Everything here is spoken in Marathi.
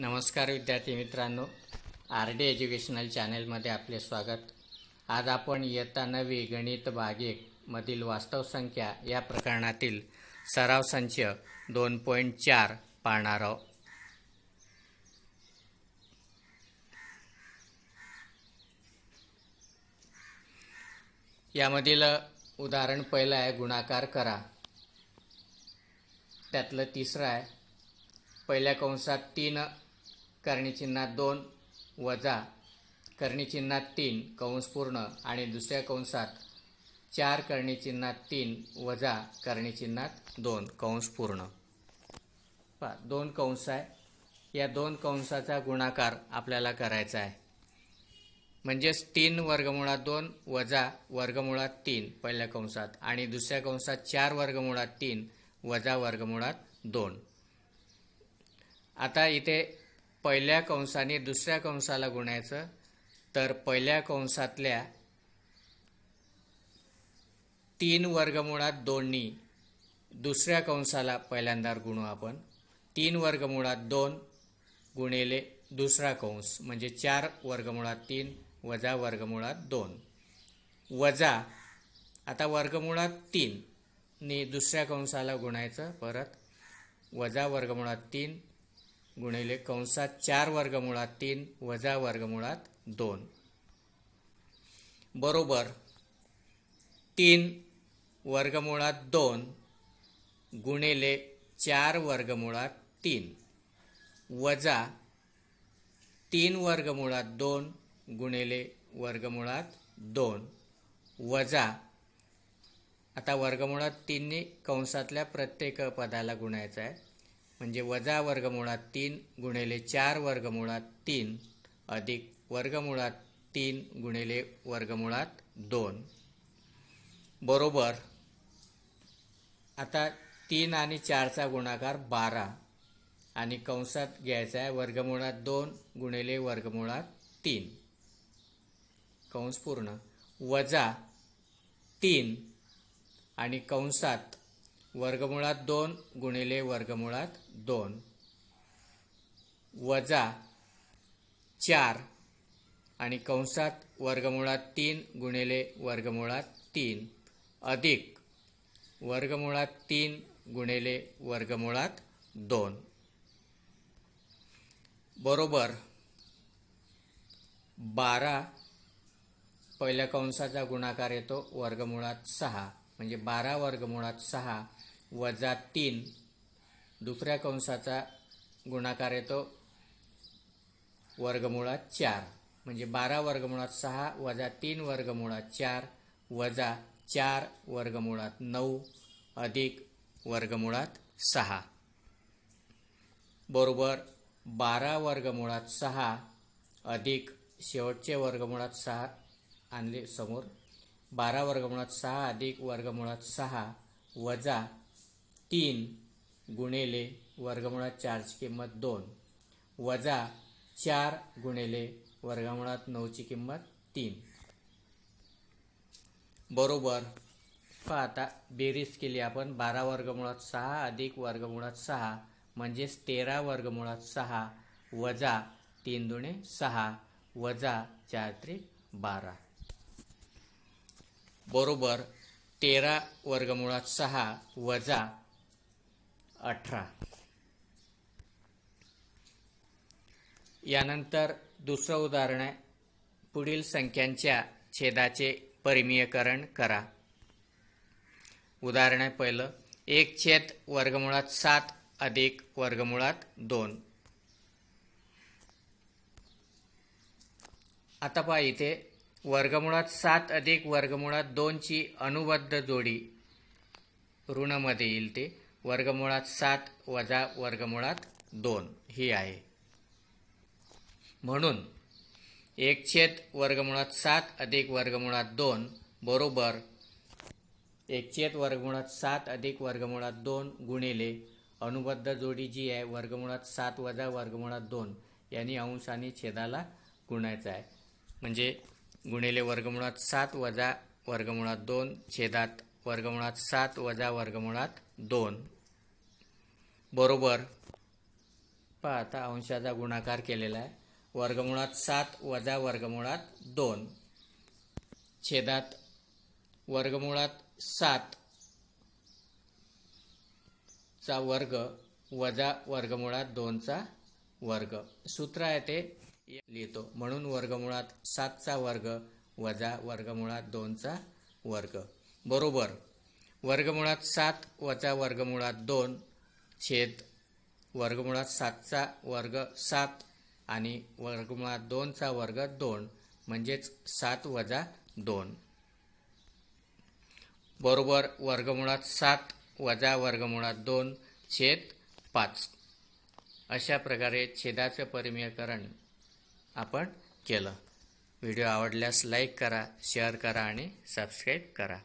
नमस्कार विद्यार्थी मित्रांनो आर डी एज्युकेशनल चॅनेलमध्ये आपले स्वागत आज आपण इयत्ता नवी गणित भाग मधील वास्तव संख्या या प्रकरणातील सराव संच दोन पॉईंट चार पाहणार आहोत यामधील उदाहरण पहिलं आहे गुणाकार करा त्यातलं तिसरं आहे पहिल्या कंसात तीन करणीचिन्हात दोन वजा करणीचिन्हात तीन कंस पूर्ण आणि दुसऱ्या कंसात चार कर्णीचिन्हात तीन वजा कर्णीचिन्हात दोन कंस पूर्ण पा दोन कंस आहे या दोन कंसाचा गुणाकार आपल्याला करायचा आहे म्हणजेच तीन वर्गमुळात दोन वजा वर्गमुळात तीन पहिल्या कंसात आणि दुसऱ्या कंसात चार वर्गमुळात तीन वजा वर्गमुळात दोन आता इथे पहिल्या कंसाने दुसऱ्या कंसाला गुणायचं तर पहिल्या कंसातल्या तीन वर्गमुळात दोन्ही दुसऱ्या कंसाला पहिल्यांदा गुणू आपण तीन वर्गमुळात दोन गुणेले दुसरा कंस म्हणजे चार वर्गमुळात तीन वजा वर्गमुळात दोन वजा आता वर्गमुळात तीन ने दुसऱ्या कंसाला गुणायचं परत वजा वर्गमुळात तीन गुणिले कंसात चार वर्गमुळात तीन वजा वर्गमुळात दोन बरोबर तीन वर्गमुळात दोन गुणिले चार वर्गमुळात तीन वजा तीन वर्गमुळात दोन गुणिले वर्गमुळात दोन वजा आता वर्गमुळात तीनने कंसातल्या प्रत्येक पदाला गुणायचं आहे म्हणजे वजा वर्गमुळात तीन गुणिले चार वर्गमुळात तीन अधिक वर्गमुळात तीन गुणिले वर्गमुळात दोन बरोबर आता तीन आणि चारचा गुणाकार बारा आणि कंसात घ्यायचा आहे वर्गमुळात दोन गुणिले वर्गमुळात तीन कंस पूर्ण वजा तीन आणि कंसात वर्गमुळात दोन गुणिले वर्गमुळात दोन वजा चार आणि कंसात वर्गमुळात तीन गुणिले वर्गमुळात तीन अधिक वर्गमुळात तीन गुणिले वर्गमुळात दोन बरोबर बारा पहिल्या कंसाचा गुणाकार येतो वर्गमुळात सहा म्हणजे बारा वर्गमुळात सहा वजा तीन दुसऱ्या कंसाचा गुणाकार येतो वर्गमुळात चार म्हणजे बारा वर्गमुळात सहा वजा तीन वर्गमुळात चार वजा चार वर्गमुळात नऊ अधिक वर्गमुळात सहा बरोबर बारा वर्गमुळात सहा अधिक शेवटचे वर्गमुळात सहा आणले समोर बारा वर्गमुळात सहा अधिक वर्गमुळात सहा वजा तीन गुणेले वर्गमुळात चारची किंमत दोन वजा चार गुणेले वर्गमुळात नऊची किंमत तीन बरोबर पहा आता बेरीज केली आपण बारा वर्गमुळात सहा अधिक वर्गमुळात सहा म्हणजेच तेरा वर्गमुळात सहा वजा तीन दुणे सहा वजा चार त्रिक बारा बरोबर तेरा वर्गमुळात सहा वजा अठरा यानंतर दुसरं उदाहरण आहे पुढील संख्यांच्या छेदाचे परिमीयकरण करा उदाहरण आहे पहिलं एक छेद वर्गमुळात सात अधिक वर्गमुळात दोन आता पहा इथे वर्गमुळात सात अधिक वर्गमुळात दोनची अनुबद्ध जोडी ऋणमध्ये येईल ते वर्गमुळात सात वजा वर्गमुळात दोन ही आहे म्हणून एक छेद वर्गमुळात सात अधिक वर्गमुळात दोन बरोबर एक छेद वर्गमुळात सात अधिक वर्गमुळात दोन गुणिले अनुबद्ध जोडी जी आहे वर्गमुळात सात वजा वर्गमुळात दोन यांनी अंश आणि छेदाला गुणायचा आहे म्हणजे गुणिले वर्गमुळात सात वजा वर्गमुळात दोन छेदात वर्गमुळात सात वजा वर्गमुळात दोन बरोबर पहा आता अंशाचा गुणाकार केलेला आहे वर्गमुळात सात वजा वर्गमुळात दोन छेदात वर्गमुळात सात चा वर्ग वजा वर्गमुळात दोनचा वर्ग सूत्र आहे ते लिहितो म्हणून वर्गमुळात सातचा वर्ग वजा वर्गमुळात दोनचा वर्ग बरोबर वर्गमुळात सात वजा वर्गमुळात दोन छेद वर्गमुळात सातचा वर्ग सात आणि वर्गमुळात दोनचा वर्ग दोन म्हणजेच सात वजा दोन बरोबर वर्गमुळात सात वजा वर्गमुळात दोन छेद पाच अशा प्रकारे छेदाचं परिमीयकरण आपण केलं व्हिडिओ आवडल्यास लाईक करा शेअर करा आणि सबस्क्राईब करा